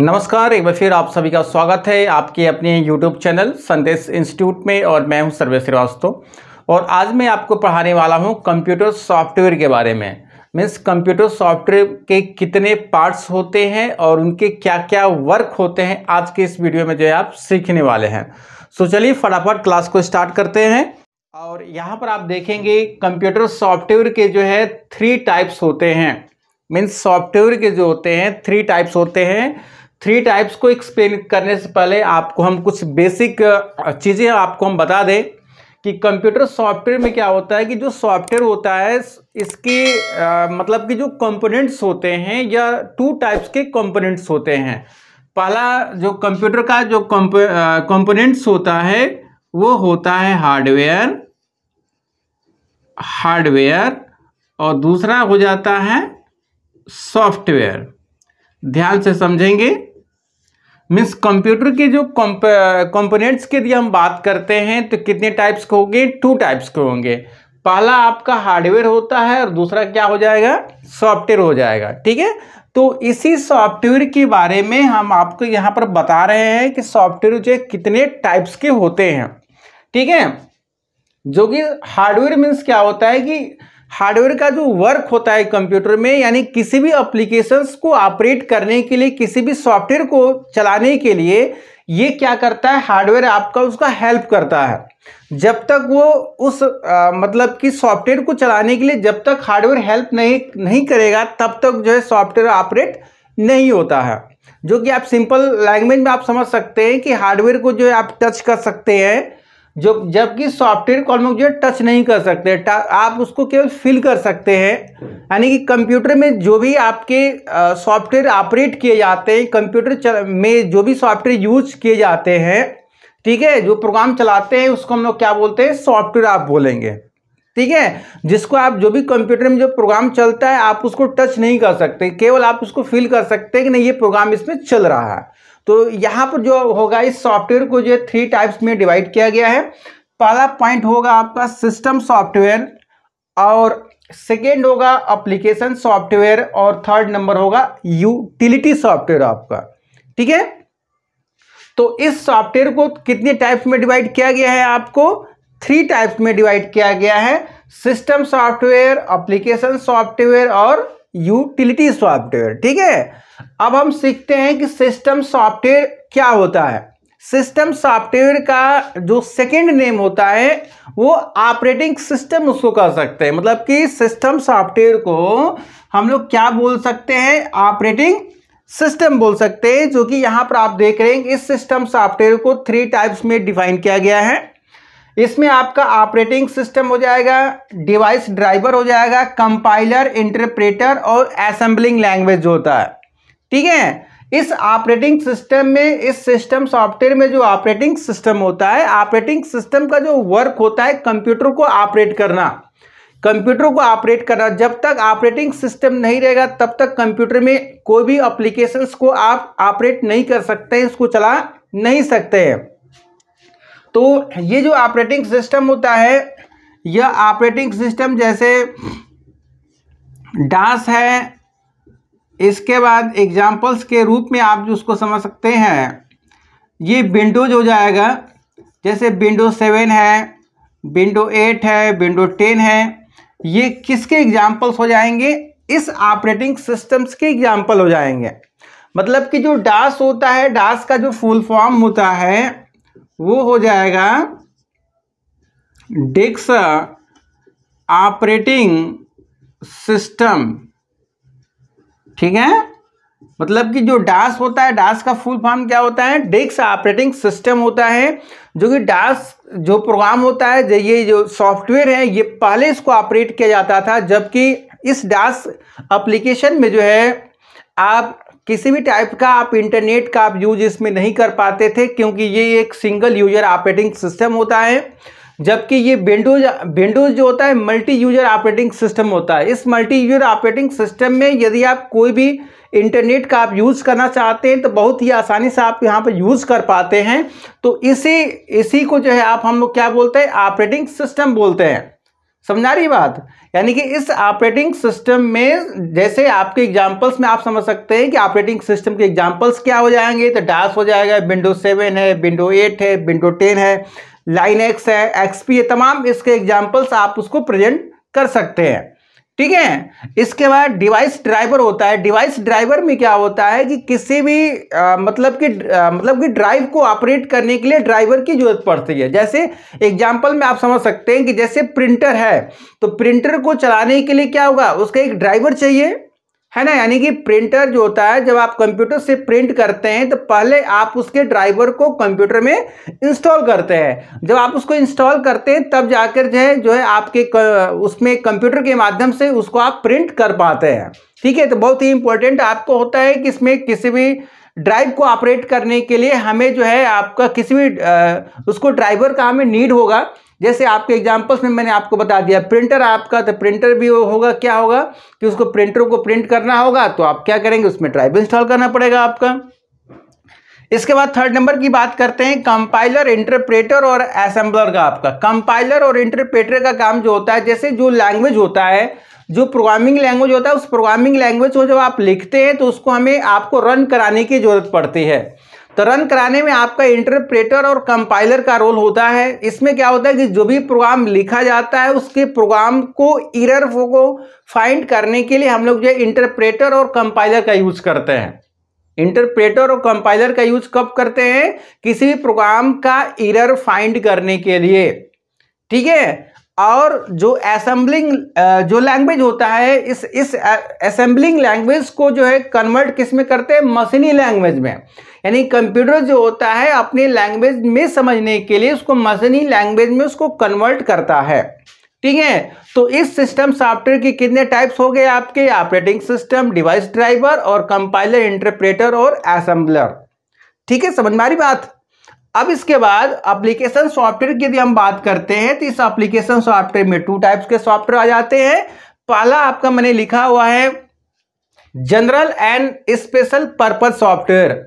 नमस्कार एक बार फिर आप सभी का स्वागत है आपके अपने यूट्यूब चैनल संदेश इंस्टीट्यूट में और मैं हूं सर्वे श्रीवास्तव और आज मैं आपको पढ़ाने वाला हूं कंप्यूटर सॉफ्टवेयर के बारे में मीन्स कंप्यूटर सॉफ्टवेयर के कितने पार्ट्स होते हैं और उनके क्या क्या वर्क होते हैं आज के इस वीडियो में जो है आप सीखने वाले हैं सो चलिए फटाफट क्लास को स्टार्ट करते हैं और यहाँ पर आप देखेंगे कंप्यूटर सॉफ्टवेयर के जो है थ्री टाइप्स होते हैं मीन्स सॉफ्टवेयर के जो होते हैं थ्री टाइप्स होते हैं थ्री टाइप्स को एक्सप्लेन करने से पहले आपको हम कुछ बेसिक चीज़ें आपको हम बता दें कि कंप्यूटर सॉफ्टवेयर में क्या होता है कि जो सॉफ्टवेयर होता है इसके आ, मतलब कि जो कंपोनेंट्स होते हैं या टू टाइप्स के कंपोनेंट्स होते हैं पहला जो कंप्यूटर का जो कंपोनेंट्स होता है वो होता है हार्डवेयर हार्डवेयर और दूसरा हो जाता है सॉफ्टवेयर ध्यान से समझेंगे मीन्स कंप्यूटर के जो कंपोनेंट्स की यदि हम बात करते हैं तो कितने टाइप्स के होंगे टू टाइप्स के होंगे पहला आपका हार्डवेयर होता है और दूसरा क्या हो जाएगा सॉफ्टवेयर हो जाएगा ठीक है तो इसी सॉफ्टवेयर के बारे में हम आपको यहाँ पर बता रहे हैं कि सॉफ्टवेयर जो कितने टाइप्स के होते हैं ठीक है जो कि हार्डवेयर मीन्स क्या होता है कि हार्डवेयर का जो वर्क होता है कंप्यूटर में यानी किसी भी अप्लीकेशंस को ऑपरेट करने के लिए किसी भी सॉफ्टवेयर को चलाने के लिए ये क्या करता है हार्डवेयर आपका उसका हेल्प करता है जब तक वो उस आ, मतलब कि सॉफ्टवेयर को चलाने के लिए जब तक हार्डवेयर हेल्प नहीं नहीं करेगा तब तक जो है सॉफ्टवेयर ऑपरेट नहीं होता है जो कि आप सिंपल लैंग्वेज में आप समझ सकते हैं कि हार्डवेयर को जो है आप टच कर सकते हैं जो जबकि सॉफ्टवेयर को हम लोग जो है टच नहीं कर सकते आप उसको केवल फिल कर सकते हैं यानी कि कंप्यूटर में जो भी आपके सॉफ्टवेयर ऑपरेट किए जाते हैं कंप्यूटर में जो भी सॉफ्टवेयर यूज किए जाते हैं ठीक है जो प्रोग्राम चलाते हैं उसको हम लोग क्या बोलते हैं सॉफ्टवेयर आप बोलेंगे ठीक है जिसको आप जो भी कंप्यूटर में जो प्रोग्राम चलता है आप उसको टच नहीं कर सकते केवल आप उसको फील कर सकते हैं कि नहीं ये प्रोग्राम इसमें चल रहा है तो यहाँ पर जो होगा इस सॉफ्टवेयर को जो थ्री टाइप्स में डिवाइड किया गया है पहला पॉइंट होगा आपका सिस्टम सॉफ्टवेयर और सेकेंड होगा अप्लीकेशन सॉफ्टवेयर और थर्ड नंबर होगा यूटिलिटी सॉफ्टवेयर आपका ठीक है तो इस सॉफ्टवेयर को कितने टाइप्स में डिवाइड किया गया है आपको थ्री टाइप्स में डिवाइड किया गया है सिस्टम सॉफ्टवेयर अप्लीकेशन सॉफ्टवेयर और यूटिलिटी सॉफ्टवेयर ठीक है अब हम सीखते हैं कि सिस्टम सॉफ्टवेयर क्या होता है सिस्टम सॉफ्टवेयर का जो सेकंड नेम होता है वो ऑपरेटिंग सिस्टम उसको कह सकते हैं मतलब कि सिस्टम सॉफ्टवेयर को हम लोग क्या बोल सकते हैं ऑपरेटिंग सिस्टम बोल सकते हैं जो कि यहाँ पर आप देख रहे हैं इस सिस्टम सॉफ्टवेयर को थ्री टाइप्स में डिफाइन किया गया है इसमें आपका ऑपरेटिंग सिस्टम हो जाएगा डिवाइस ड्राइवर हो जाएगा कंपाइलर इंटरप्रेटर और असेंबलिंग लैंग्वेज जो होता है ठीक है इस ऑपरेटिंग सिस्टम में इस सिस्टम सॉफ्टवेयर में जो ऑपरेटिंग सिस्टम होता है ऑपरेटिंग सिस्टम का जो वर्क होता है कंप्यूटर को ऑपरेट करना कंप्यूटर को ऑपरेट करना जब तक ऑपरेटिंग सिस्टम नहीं रहेगा तब तक कंप्यूटर में कोई भी अप्लीकेशंस को आप ऑपरेट नहीं कर सकते हैं इसको चला नहीं सकते हैं तो ये जो ऑपरेटिंग सिस्टम होता है यह ऑपरेटिंग सिस्टम जैसे डांस है इसके बाद एग्जाम्पल्स के रूप में आप जो उसको समझ सकते हैं ये विंडोज हो जाएगा जैसे विंडो सेवन है विंडो एट है विंडो टेन है ये किसके एग्जाम्पल्स हो जाएंगे इस ऑपरेटिंग सिस्टम्स के एग्जाम्पल हो जाएंगे मतलब कि जो डास होता है डास का जो फुल फॉर्म होता है वो हो जाएगा डिक्स ऑपरेटिंग सिस्टम ठीक है मतलब कि जो डास होता है डास का फुल फॉर्म क्या होता है डिक्स ऑपरेटिंग सिस्टम होता है जो कि डास जो प्रोग्राम होता है ये जो सॉफ्टवेयर है ये पहले इसको ऑपरेट किया जाता था जबकि इस डास एप्लीकेशन में जो है आप किसी भी टाइप का आप इंटरनेट का आप यूज इसमें नहीं कर पाते थे क्योंकि ये एक सिंगल यूजर ऑपरेटिंग सिस्टम होता है जबकि ये विंडोज विंडोज जो होता है मल्टी यूजर ऑपरेटिंग सिस्टम होता है इस मल्टी यूजर ऑपरेटिंग सिस्टम में यदि आप कोई भी इंटरनेट का आप यूज़ करना चाहते हैं तो बहुत ही आसानी से आप यहाँ पर यूज़ कर पाते हैं तो इसी इसी को जो है आप हम लोग क्या बोलते हैं ऑपरेटिंग सिस्टम बोलते हैं समझा रही बात यानी कि इस ऑपरेटिंग सिस्टम में जैसे आपके एग्जांपल्स में आप समझ सकते हैं कि ऑपरेटिंग सिस्टम के एग्जांपल्स क्या हो जाएंगे तो डास हो जाएगा विंडो सेवन है विंडो एट है विंडो टेन है लाइन एक्स है एक्सपी है तमाम इसके एग्जांपल्स आप उसको प्रेजेंट कर सकते हैं ठीक है इसके बाद डिवाइस ड्राइवर होता है डिवाइस ड्राइवर में क्या होता है कि किसी भी आ, मतलब कि मतलब कि ड्राइव को ऑपरेट करने के लिए ड्राइवर की जरूरत पड़ती है जैसे एग्जांपल में आप समझ सकते हैं कि जैसे प्रिंटर है तो प्रिंटर को चलाने के लिए क्या होगा उसका एक ड्राइवर चाहिए है ना यानी कि प्रिंटर जो होता है जब आप कंप्यूटर से प्रिंट करते हैं तो पहले आप उसके ड्राइवर को कंप्यूटर में इंस्टॉल करते हैं जब आप उसको इंस्टॉल करते हैं तब जाकर जो है जो है आपके उसमें कंप्यूटर के माध्यम से उसको आप प्रिंट कर पाते हैं ठीक है तो बहुत ही इंपॉर्टेंट आपको होता है कि इसमें किसी भी ड्राइव को ऑपरेट करने के लिए हमें जो है आपका किसी भी आ, उसको ड्राइवर का हमें नीड होगा जैसे आपके एग्जाम्पल्स में मैंने आपको बता दिया प्रिंटर आपका तो प्रिंटर भी होगा क्या होगा कि उसको प्रिंटर को प्रिंट करना होगा तो आप क्या करेंगे उसमें ड्राइव इंस्टॉल करना पड़ेगा आपका इसके बाद थर्ड नंबर की बात करते हैं कंपाइलर इंटरप्रेटर और असेंबलर का आपका कंपाइलर और इंटरप्रेटर का काम जो होता है जैसे जो लैंग्वेज होता है जो प्रोग्रामिंग लैंग्वेज होता है उस प्रोग्रामिंग लैंग्वेज को जब आप लिखते हैं तो उसको हमें आपको रन कराने की ज़रूरत पड़ती है तो रन कराने में आपका इंटरप्रेटर और कंपाइलर का रोल होता है इसमें क्या होता है कि जो भी प्रोग्राम लिखा जाता है उसके प्रोग्राम को इरर को फाइंड करने के लिए हम लोग जो इंटरप्रेटर और कंपाइलर का यूज़ करते हैं इंटरप्रेटर और कंपाइलर का यूज़ कब करते हैं किसी भी प्रोग्राम का इरर फाइंड करने के लिए ठीक है और जो असेंबलिंग जो लैंग्वेज होता है इस इस असेंबलिंग लैंग्वेज को जो है कन्वर्ट किस में करते हैं मशीनी लैंग्वेज में यानी कंप्यूटर जो होता है अपने लैंग्वेज में समझने के लिए उसको मशीनी लैंग्वेज में उसको कन्वर्ट करता है ठीक है तो इस सिस्टम सॉफ्टवेयर के कितने टाइप्स हो गए आपके ऑपरेटिंग सिस्टम डिवाइस ड्राइवर और कंपाइलर इंटरप्रेटर और असेंबलर ठीक है समझ में आ रही बात अब इसके बाद एप्लीकेशन सॉफ्टवेयर की यदि हम बात करते हैं तो इस एप्लीकेशन सॉफ्टवेयर में टू टाइप्स के सॉफ्टवेयर आ जाते हैं पहला आपका मैंने लिखा हुआ है general and special purpose software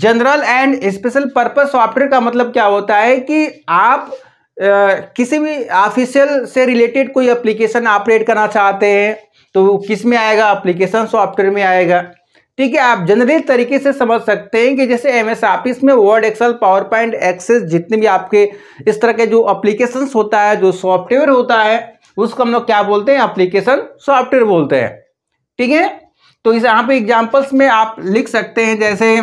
general and special purpose software का मतलब क्या होता है कि आप आ, किसी भी ऑफिशियल से रिलेटेड कोई एप्लीकेशन ऑपरेट करना चाहते हैं तो किस में आएगा एप्लीकेशन सॉफ्टवेयर में आएगा ठीक है आप जनरल तरीके से समझ सकते हैं कि जैसे एम एस ऑफिस में Word Excel PowerPoint Access जितने भी आपके इस तरह के जो अप्लीकेशन होता है जो सॉफ्टवेयर होता है उसको हम लोग क्या बोलते हैं अप्लीकेशन सॉफ्टवेयर बोलते हैं ठीक है तो इस यहाँ पे एग्जाम्पल्स में आप लिख सकते हैं जैसे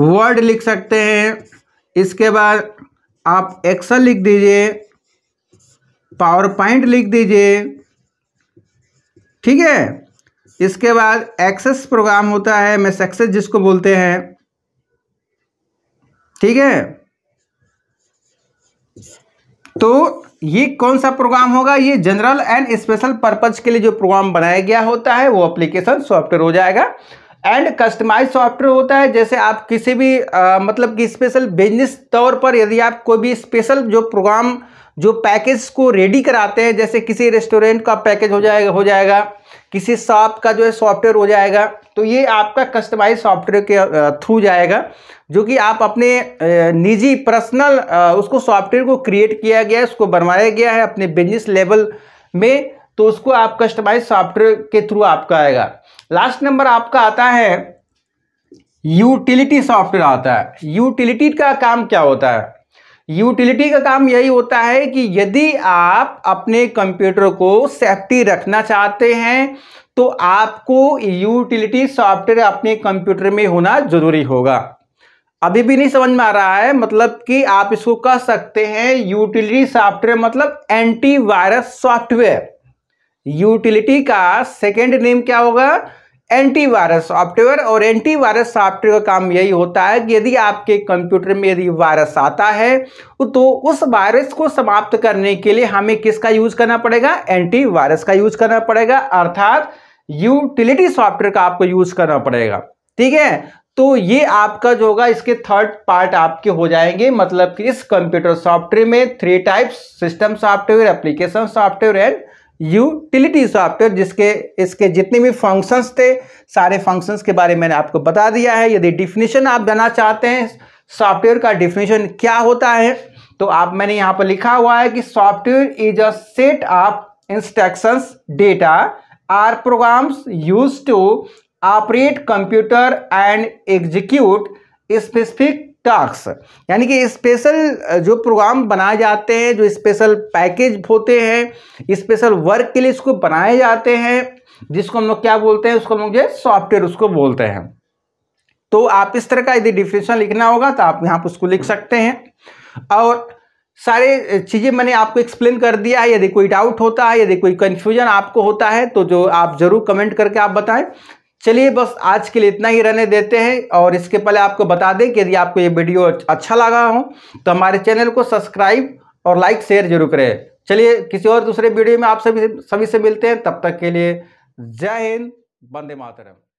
वर्ड लिख सकते हैं इसके बाद आप एक्सल लिख दीजिए पावर पॉइंट लिख दीजिए ठीक है इसके बाद एक्सेस प्रोग्राम होता है मैं सक्सेस जिसको बोलते हैं ठीक है तो ये कौन सा प्रोग्राम होगा ये जनरल एंड स्पेशल पर्पज के लिए जो प्रोग्राम बनाया गया होता है वो एप्लीकेशन सॉफ्टवेयर हो जाएगा एंड कस्टमाइज सॉफ्टवेयर होता है जैसे आप किसी भी आ, मतलब कि स्पेशल बिजनेस तौर पर यदि आप कोई भी स्पेशल जो प्रोग्राम जो पैकेज को रेडी कराते हैं जैसे किसी रेस्टोरेंट का पैकेज हो जाएगा हो जाएगा किसी शॉप का जो है सॉफ्टवेयर हो जाएगा तो ये आपका कस्टमाइज सॉफ्टवेयर के थ्रू जाएगा जो कि आप अपने निजी पर्सनल उसको सॉफ्टवेयर को क्रिएट किया गया है उसको बनवाया गया है अपने बिजनेस लेवल में तो उसको आप कस्टमाइज सॉफ्टवेयर के थ्रू आपका आएगा लास्ट नंबर आपका आता है यूटिलिटी सॉफ्टवेयर आता है यूटिलिटी का काम क्या होता है यूटिलिटी का काम यही होता है कि यदि आप अपने कंप्यूटर को सेफ्टी रखना चाहते हैं तो आपको यूटिलिटी सॉफ्टवेयर अपने कंप्यूटर में होना ज़रूरी होगा अभी भी नहीं समझ में आ रहा है मतलब कि आप इसको कह सकते हैं यूटिलिटी सॉफ्टवेयर मतलब एंटीवायरस सॉफ्टवेयर यूटिलिटी का सेकेंड नेम क्या होगा एंटीवायरस सॉफ्टवेयर और एंटीवायरस सॉफ्टवेयर का काम यही होता है कि यदि आपके कंप्यूटर में यदि वायरस आता है तो उस वायरस को समाप्त करने के लिए हमें किसका यूज करना पड़ेगा एंटीवायरस का यूज करना पड़ेगा अर्थात यूटिलिटी सॉफ्टवेयर का आपको यूज करना पड़ेगा ठीक है तो ये आपका जो होगा इसके थर्ड पार्ट आपके हो जाएंगे मतलब कि इस कंप्यूटर सॉफ्टवेयर में three types system software application software and utility software जिसके इसके जितने भी फंक्शंस थे सारे फंक्शंस के बारे में मैंने आपको बता दिया है यदि डिफिनेशन आप जाना चाहते हैं सॉफ्टवेयर का डिफिनेशन क्या होता है तो आप मैंने यहाँ पर लिखा हुआ है कि software is a set of instructions data or programs use to operate computer and execute specific task यानी कि स्पेशल जो प्रोग्राम बनाए जाते हैं जो स्पेशल पैकेज होते हैं स्पेशल वर्क के लिए इसको बनाए जाते हैं जिसको हम लोग क्या बोलते हैं उसको हम लोग सॉफ्टवेयर उसको बोलते हैं तो आप इस तरह का यदि डिफिनेशन लिखना होगा तो आप यहाँ पर उसको लिख सकते हैं और सारे चीज़ें मैंने आपको एक्सप्लेन कर दिया है यदि कोई डाउट होता है यदि कोई कन्फ्यूजन आपको होता है तो जो आप ज़रूर कमेंट करके आप बताएं चलिए बस आज के लिए इतना ही रहने देते हैं और इसके पहले आपको बता दें कि यदि आपको ये वीडियो अच्छा लगा हो तो हमारे चैनल को सब्सक्राइब और लाइक शेयर जरूर करें चलिए किसी और दूसरे वीडियो में आप सभी सभी से मिलते हैं तब तक के लिए जय हिंद वंदे मातरम